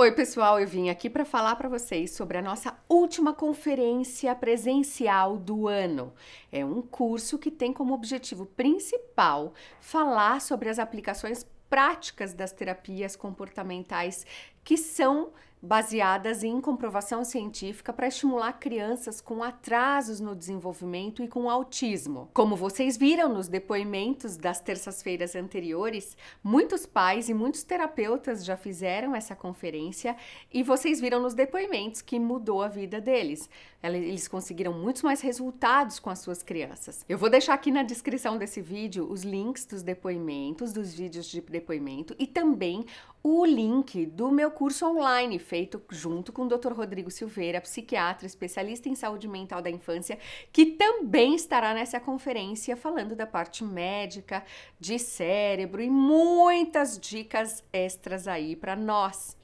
Oi, pessoal, eu vim aqui para falar para vocês sobre a nossa última conferência presencial do ano. É um curso que tem como objetivo principal falar sobre as aplicações práticas das terapias comportamentais que são baseadas em comprovação científica para estimular crianças com atrasos no desenvolvimento e com autismo. Como vocês viram nos depoimentos das terças-feiras anteriores, muitos pais e muitos terapeutas já fizeram essa conferência e vocês viram nos depoimentos que mudou a vida deles. Eles conseguiram muitos mais resultados com as suas crianças. Eu vou deixar aqui na descrição desse vídeo os links dos depoimentos, dos vídeos de depoimento e também o link do meu curso online feito junto com o Dr. Rodrigo Silveira, psiquiatra especialista em saúde mental da infância, que também estará nessa conferência falando da parte médica, de cérebro e muitas dicas extras aí para nós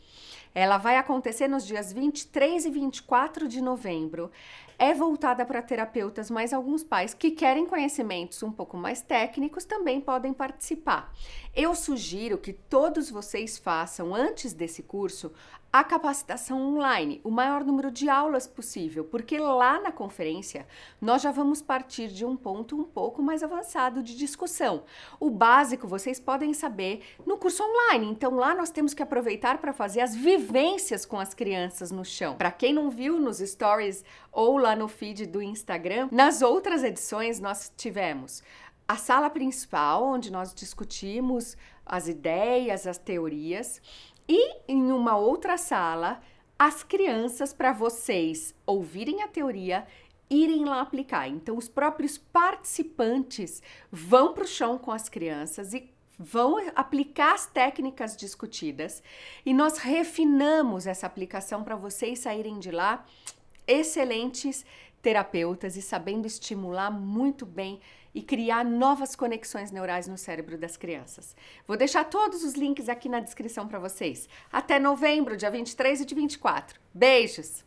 ela vai acontecer nos dias 23 e 24 de novembro. É voltada para terapeutas, mas alguns pais que querem conhecimentos um pouco mais técnicos também podem participar. Eu sugiro que todos vocês façam antes desse curso a capacitação online, o maior número de aulas possível, porque lá na conferência nós já vamos partir de um ponto um pouco mais avançado de discussão. O básico vocês podem saber no curso online, então lá nós temos que aproveitar para fazer as vivências com as crianças no chão. Para quem não viu nos stories ou lá no feed do Instagram, nas outras edições nós tivemos a sala principal, onde nós discutimos as ideias, as teorias. E em uma outra sala, as crianças para vocês ouvirem a teoria irem lá aplicar. Então, os próprios participantes vão para o chão com as crianças e vão aplicar as técnicas discutidas e nós refinamos essa aplicação para vocês saírem de lá excelentes terapeutas e sabendo estimular muito bem e criar novas conexões neurais no cérebro das crianças. Vou deixar todos os links aqui na descrição para vocês. Até novembro, dia 23 e de 24. Beijos!